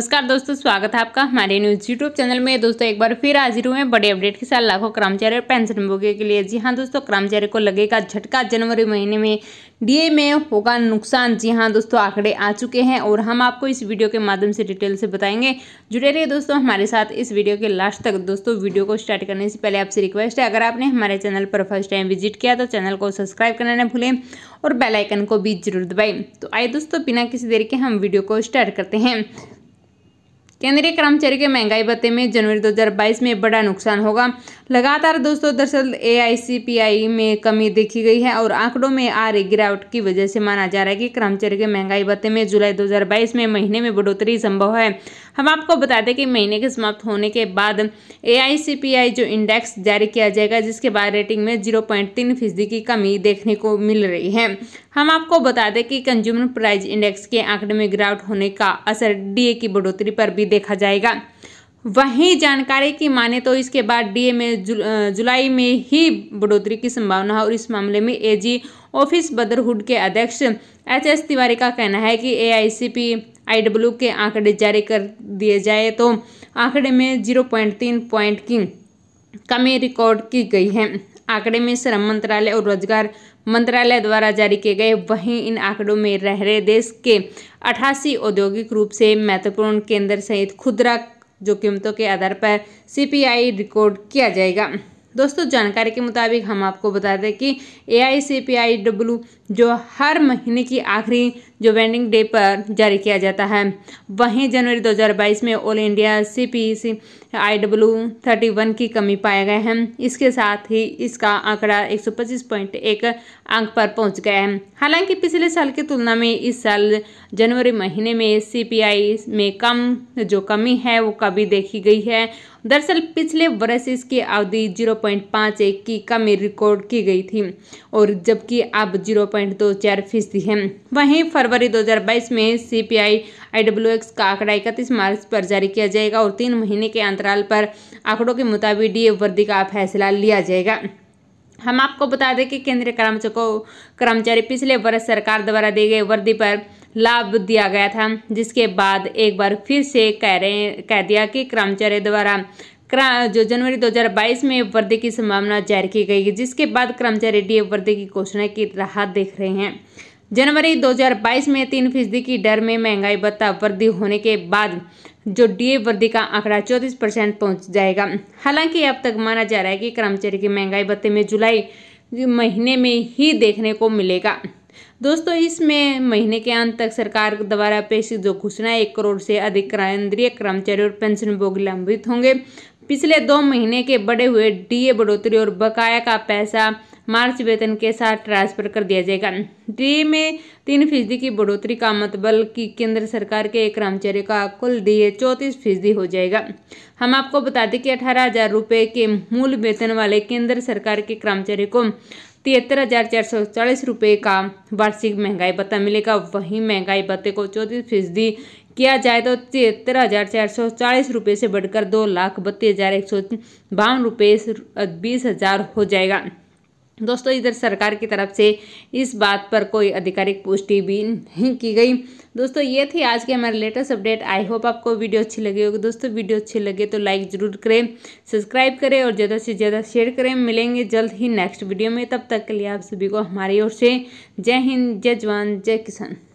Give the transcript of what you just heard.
नमस्कार दोस्तों स्वागत है आपका हमारे न्यूज़ यूट्यूब चैनल में दोस्तों एक बार फिर हाजिर हुए हैं बड़े अपडेट के साथ लाखों कर्मचारी और पेंशन भोगियों के लिए जी हाँ दोस्तों कर्मचारी को लगेगा झटका जनवरी महीने में डीए में होगा नुकसान जी हाँ दोस्तों आंकड़े आ चुके हैं और हम आपको इस वीडियो के माध्यम से डिटेल से बताएंगे जुड़े रहिए दोस्तों हमारे साथ इस वीडियो के लास्ट तक दोस्तों वीडियो को स्टार्ट करने से पहले आपसे रिक्वेस्ट है अगर आपने हमारे चैनल पर फर्स्ट टाइम विजिट किया तो चैनल को सब्सक्राइब करना ना भूलें और बेलाइकन को भी जरूर दबाएँ तो आइए दोस्तों बिना किसी देर के हम वीडियो को स्टार्ट करते हैं केंद्रीय कर्मचारी के महंगाई भत्ते में जनवरी 2022 में बड़ा नुकसान होगा लगातार दोस्तों दरअसल ए में कमी देखी गई है और आंकड़ों में आ रही गिरावट की वजह से माना जा रहा है कि कर्मचारी के महंगाई भत्ते में जुलाई 2022 में महीने में बढ़ोतरी संभव है हम आपको बता दें कि महीने के समाप्त होने के बाद ए जो इंडेक्स जारी किया जाएगा जिसके बाद रेटिंग में जीरो फीसदी की कमी देखने को मिल रही है हम आपको बता दें कि कंज्यूमर प्राइस इंडेक्स के आंकड़े में गिरावट होने का असर डीए की बढ़ोतरी पर भी देखा जाएगा वहीं जानकारी की माने तो इसके बाद डीए में जुल, जुलाई में ही बढ़ोतरी की संभावना है और इस मामले में एजी ऑफिस बदरहुड के अध्यक्ष एच एस तिवारी का कहना है कि एआईसीपी आई डब्ल्यू के आंकड़े जारी कर दिए जाए तो आंकड़े में जीरो पॉइंट तीन पॉइंट की कमी रिकॉर्ड की गई है आंकड़े में श्रम मंत्रालय और रोजगार मंत्रालय द्वारा जारी किए गए वहीं इन आंकड़ों में रह रहे देश के अठासी औद्योगिक रूप से महत्वपूर्ण केंद्र सहित खुदरा जो कीमतों के आधार पर सी रिकॉर्ड किया जाएगा दोस्तों जानकारी के मुताबिक हम आपको बता दें कि ए आई जो हर महीने की आखिरी जो वेंडिंग डे पर जारी किया जाता है वहीं जनवरी 2022 में all India C P C I W thirty one की कमी पाए गए हैं इसके साथ ही इसका आंकड़ा एक सौ पच्चीस पॉइंट एक अंक पर पहुंच गया है हालांकि पिछले साल की तुलना में इस साल जनवरी महीने में सी पी आई में कम जो कमी है वो कभी देखी गई है दरअसल पिछले वर्ष इसकी अवधि जीरो पॉइंट पाँच एक की कमी रिकॉर्ड की गई थी और जबकि अब जीरो पॉइंट दो चार फीसदी है वहीं फरवरी फरवरी 2022 में सीपीआई आईडब्ल्यूएक्स का आंकड़ा इकतीस मार्च पर जारी किया जाएगा और तीन महीने के अंतराल पर आंकड़ों के मुताबिक डीए वृद्धि का फैसला लिया जाएगा हम आपको बता दें कि केंद्रीय कर्मचारियों कर्मचारी पिछले वर्ष सरकार द्वारा दी गई वर्दी पर लाभ दिया गया था जिसके बाद एक बार फिर से कह रहे कह दिया कि कर्मचारी द्वारा जो जनवरी 2022 में वृद्धि की संभावना जारी की गई है जिसके बाद कर्मचारी डी वृद्धि की घोषणा की राहत देख रहे हैं जनवरी 2022 में तीन फीसदी की डर में महंगाई भत्ता वृद्धि होने के बाद जो डीए वृद्धि का आंकड़ा 34 परसेंट पहुंच जाएगा हालांकि अब तक माना जा रहा है कि कर्मचारी के महंगाई भत्ते में जुलाई महीने में ही देखने को मिलेगा दोस्तों इसमें महीने के अंत तक सरकार द्वारा पेश जो घोषणा एक करोड़ से अधिक केंद्रीय कर्मचारी और पेंशन भोगी लंबित होंगे पिछले दो महीने के बढ़े हुए डीए बढ़ोतरी और बकाया का पैसा मार्च वेतन के साथ ट्रांसफर कर दिया जाएगा डी में तीन फीसदी की बढ़ोतरी का मतबल की केंद्र सरकार के एक कर्मचारी का कुल दिए चौंतीस फीसदी हो जाएगा हम आपको बता दें कि अठारह हजार रुपये के मूल वेतन वाले केंद्र सरकार के कर्मचारी को तिहत्तर हजार चार सौ चालीस रुपये का वार्षिक महंगाई भत्ता मिलेगा वहीं महंगाई भत्ते को चौंतीस फीसदी किया जाए तो तिहत्तर हजार चार सौ चालीस रुपये से बढ़कर दो लाख बत्तीस हजार एक सौ बावन रुपये बीस हजार हो जाएगा दोस्तों इधर सरकार की तरफ से इस बात पर कोई आधिकारिक पुष्टि भी नहीं की गई दोस्तों ये थी आज के हमारे लेटेस्ट अपडेट आई होप आपको वीडियो अच्छी लगी होगी दोस्तों वीडियो अच्छी लगे तो लाइक ज़रूर करें सब्सक्राइब करें और ज़्यादा से ज़्यादा शेयर करें मिलेंगे जल्द ही नेक्स्ट वीडियो में तब तक के लिए आप सभी को हमारी ओर से जय हिंद जय जवान जय किसान